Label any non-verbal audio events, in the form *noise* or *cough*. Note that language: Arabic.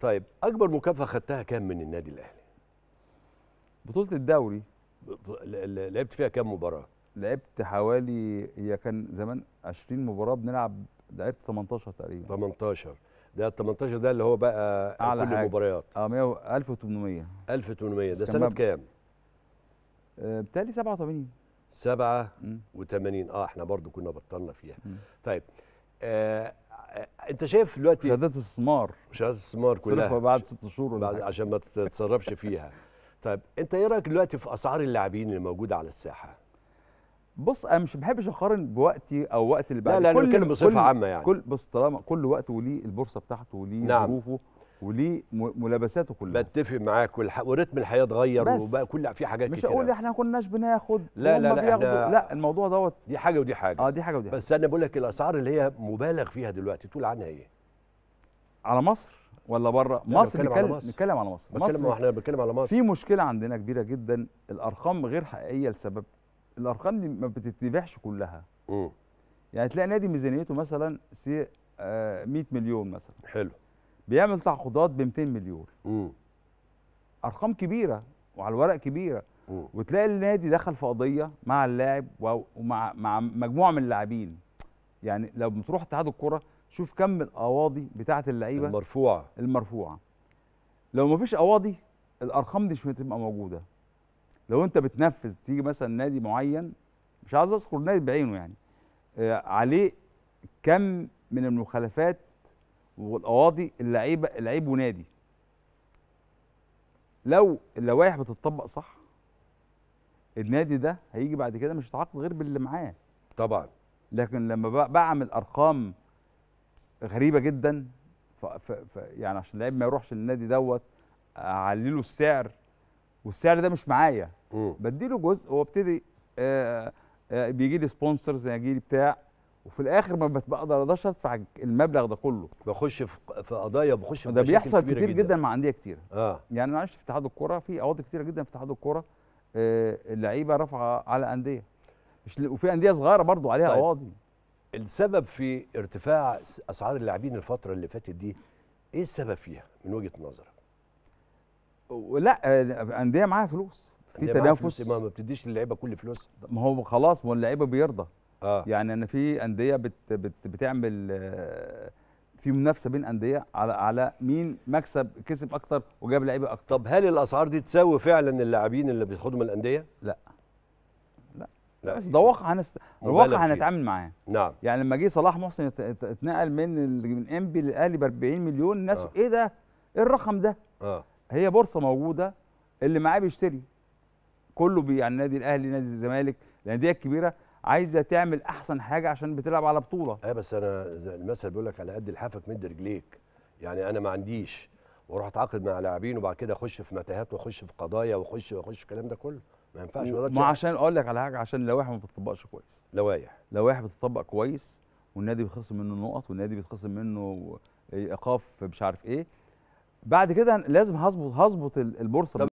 طيب اكبر مكافاه خدتها كام من النادي الاهلي بطوله الدوري لعبت فيها كام مباراه لعبت حوالي هي كان زمان 20 مباراه بنلعب لعبت 18 تقريبا 18 ده ال 18 ده اللي هو بقى أعلى كل المباريات اه 1800 1800 ده سنه كام؟ بتالي آه، بتهيألي 87 87 اه احنا برضو كنا بطلنا فيها مم. طيب آه انت شايف دلوقتي شهادات استثمار شهادات استثمار كلها بعد ست شهور بعد عشان ما تتصرفش فيها *laughs* طيب انت ايه رايك دلوقتي في اسعار اللاعبين اللي موجوده على الساحه بص انا مش بحبش اقارن بوقتي او وقت اللي بعد لا لا انا بتكلم بصفه عامه يعني كل بص طالما كل وقت وليه البورصه بتاعته وليه نعم. ظروفه وليه ملابساته كلها بتفق معاك والح... ورتم الحياه اتغير وبقى كل في حاجات مش كتير مش هقول احنا ما كناش بناخد لا لا لا احنا... لا الموضوع دوت دي حاجه ودي حاجه اه دي حاجه ودي حاجه بس انا بقول لك الاسعار اللي هي مبالغ فيها دلوقتي تقول عنها ايه؟ على مصر ولا بره؟ مصر بنتكلم بنتكلم على مصر بتكلم احنا بنتكلم على مصر في مشكله عندنا كبيره جدا الارقام غير حقيقيه لسبب الارقام دي ما بتتباعش كلها امم يعني تلاقي نادي ميزانيته مثلا سي 100 آه، مليون مثلا حلو بيعمل تعاقدات ب 200 مليون م. ارقام كبيره وعلى الورق كبيره م. وتلاقي النادي دخل في قضيه مع اللاعب ومع مع مجموعه من اللاعبين يعني لو بتروح اتحاد الكره شوف كم القواضي بتاعه اللعيبه المرفوعه المرفوعه لو ما فيش قواضي الارقام دي مش هتبقى موجوده لو انت بتنفذ تيجي مثلا نادي معين مش عايز اذكر نادي بعينه يعني آه، عليه كم من المخالفات والقواضي اللعيبه لعيب ونادي لو اللوائح بتطبق صح النادي ده هيجي بعد كده مش هيتعاقد غير باللي معاه طبعا لكن لما بعمل ارقام غريبه جدا ف ف ف يعني عشان اللعيب ما يروحش للنادي دوت اعلي له السعر والسعر ده مش معايا بديله جزء وابتدي آه، آه، بيجي لي سبونسرز يجي لي بتاع وفي الاخر ما بقدر اقدرش ادفع المبلغ ده كله بخش في قضايا بخش في ده بيحصل كتير جدا, جدا مع انديه كتير اه يعني معلش في اتحاد الكوره في قواضي كتيره جدا في اتحاد الكوره آه، اللعيبه رافعه على انديه مش وفي انديه صغيره برضو عليها قواضي طيب. السبب في ارتفاع اسعار اللاعبين الفتره اللي فاتت دي ايه السبب فيها من وجهه نظرك لا آه، انديه معاها فلوس في تنافس ما بتديش للعيبه كل فلوس ما هو خلاص ما اللعيبه بيرضى آه. يعني انا في انديه بت بت بتعمل في منافسه بين انديه على على مين مكسب كسب اكتر وجاب لعيبه اكتر طب هل الاسعار دي تساوي فعلا اللاعبين اللي بياخدوا من الانديه لا لا, لا. بس ده واقع هنست... الواقع هنتعامل معاه نعم يعني لما جه صلاح محسن اتنقل من ال... من انبي للاهلي ب 40 مليون الناس آه. ايه ده ايه الرقم ده اه هي بورصه موجوده اللي معاه بيشتري كله بي... يعني النادي الاهلي نادي الزمالك الانديه الكبيره عايزه تعمل احسن حاجه عشان بتلعب على بطوله اه بس انا المثل بيقول لك على قد لحافك مد رجليك يعني انا ما عنديش واروح اتعاقد مع لاعبين وبعد كده اخش في متاهات واخش في قضايا واخش واخش في الكلام ده كله ما ينفعش ما عشان اقول لك على حاجه عشان اللوائح ما بتطبقش كويس لوائح لوائح بتطبق كويس والنادي بيتخصم منه نقط والنادي بيتخصم منه ايقاف مش عارف ايه بعد كده لازم هظبط هظبط البورصه